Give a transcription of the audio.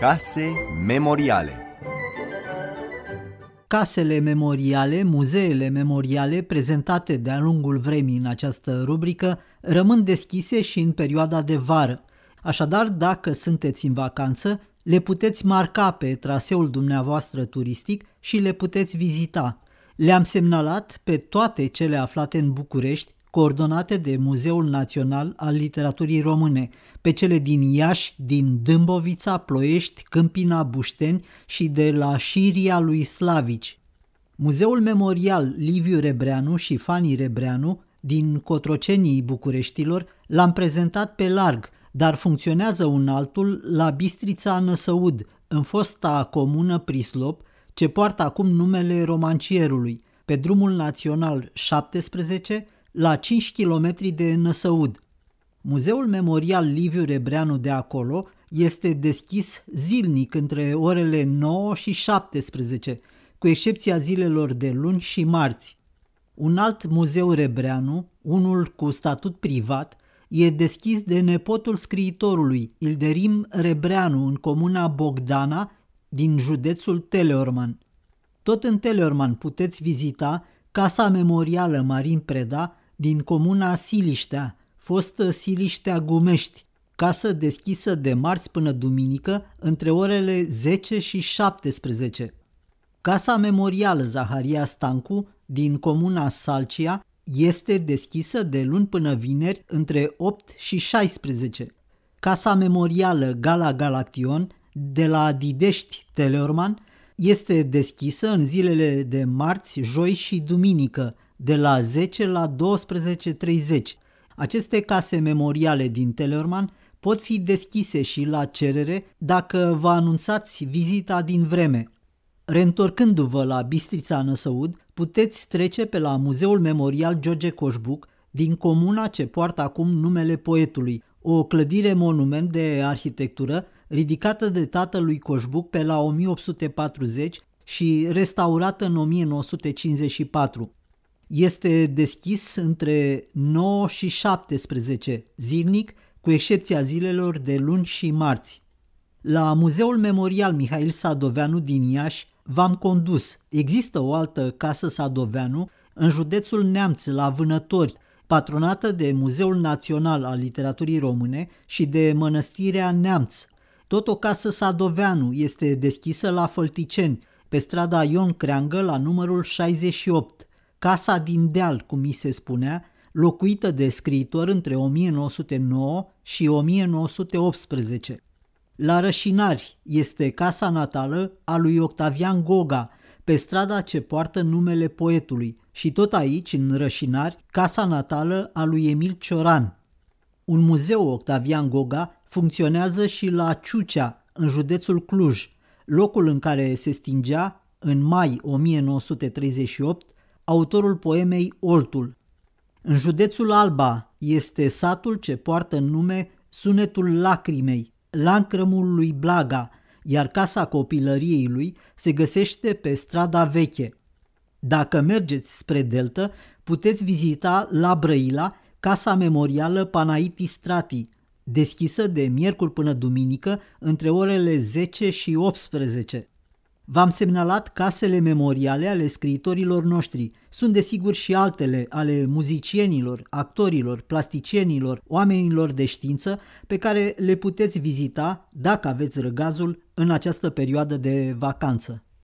Case memoriale Casele memoriale, muzeele memoriale prezentate de-a lungul vremii în această rubrică rămân deschise și în perioada de vară. Așadar, dacă sunteți în vacanță, le puteți marca pe traseul dumneavoastră turistic și le puteți vizita. Le-am semnalat pe toate cele aflate în București coordonate de Muzeul Național al Literaturii Române, pe cele din Iași, din Dâmbovița, Ploiești, Câmpina, Bușteni și de la Șiria lui Slavici. Muzeul Memorial Liviu Rebreanu și Fani Rebreanu din Cotrocenii Bucureștilor l-am prezentat pe larg, dar funcționează un altul la Bistrița Năsăud, în fosta comună Prislop, ce poartă acum numele romancierului, pe drumul național 17, la 5 km de Năsăud. Muzeul Memorial Liviu Rebreanu de acolo este deschis zilnic între orele 9 și 17, cu excepția zilelor de luni și marți. Un alt muzeu Rebreanu, unul cu statut privat, e deschis de nepotul scriitorului Ilderim Rebreanu în comuna Bogdana din județul Teleorman. Tot în Teleorman puteți vizita Casa memorială Marin Preda din comuna Siliștea, fostă Siliștea Gumești, casă deschisă de marți până duminică între orele 10 și 17. Casa memorială Zaharia Stancu din comuna Salcia este deschisă de luni până vineri între 8 și 16. Casa memorială Gala Galaction de la Didești Teleorman este deschisă în zilele de marți, joi și duminică, de la 10 la 12.30. Aceste case memoriale din Telerman pot fi deschise și la cerere dacă vă anunțați vizita din vreme. Reîntorcându-vă la Bistrița Năsăud, puteți trece pe la Muzeul Memorial George Coșbuc, din comuna ce poartă acum numele poetului, o clădire monument de arhitectură ridicată de tatălui Coșbuc pe la 1840 și restaurată în 1954. Este deschis între 9 și 17 zilnic, cu excepția zilelor de luni și marți. La Muzeul Memorial Mihail Sadoveanu din Iași v-am condus. Există o altă casă Sadoveanu în județul Neamț, la Vânători, patronată de Muzeul Național al Literaturii Române și de Mănăstirea Neamț, tot o casă Sadoveanu este deschisă la Fălticeni, pe strada Ion Creangă la numărul 68, Casa din Deal, cum mi se spunea, locuită de scriitor între 1909 și 1918. La Rășinari este casa natală a lui Octavian Goga, pe strada ce poartă numele poetului, și tot aici, în Rășinari, casa natală a lui Emil Cioran. Un muzeu Octavian Goga funcționează și la Ciucea, în județul Cluj, locul în care se stingea, în mai 1938, autorul poemei Oltul. În județul Alba este satul ce poartă în nume sunetul lacrimei, lancrămul lui Blaga, iar casa copilăriei lui se găsește pe strada veche. Dacă mergeți spre delta, puteți vizita la Brăila casa memorială Panaiti Strati, deschisă de miercuri până duminică între orele 10 și 18. V-am semnalat casele memoriale ale scriitorilor noștri. Sunt desigur și altele ale muzicienilor, actorilor, plasticienilor, oamenilor de știință pe care le puteți vizita, dacă aveți răgazul, în această perioadă de vacanță.